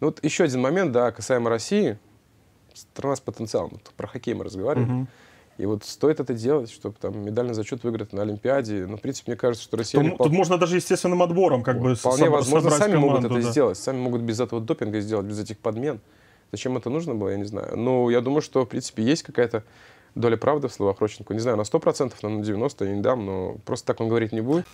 Ну вот еще один момент, да, касаемо России. Страна с потенциалом. Вот про хоккей мы разговариваем. Угу. И вот стоит это делать, чтобы там медальный зачет выиграть на Олимпиаде. Ну, в принципе, мне кажется, что Россия... Тут, легко... тут можно даже естественным отбором как вот, бы Вполне возможно, сами команду, могут это да. сделать. Сами могут без этого допинга сделать, без этих подмен. Зачем это нужно было, я не знаю. Но ну, я думаю, что, в принципе, есть какая-то доля правды в словах Роченко. Не знаю, на 100%, но на 90% я не дам, но просто так он говорить не будет.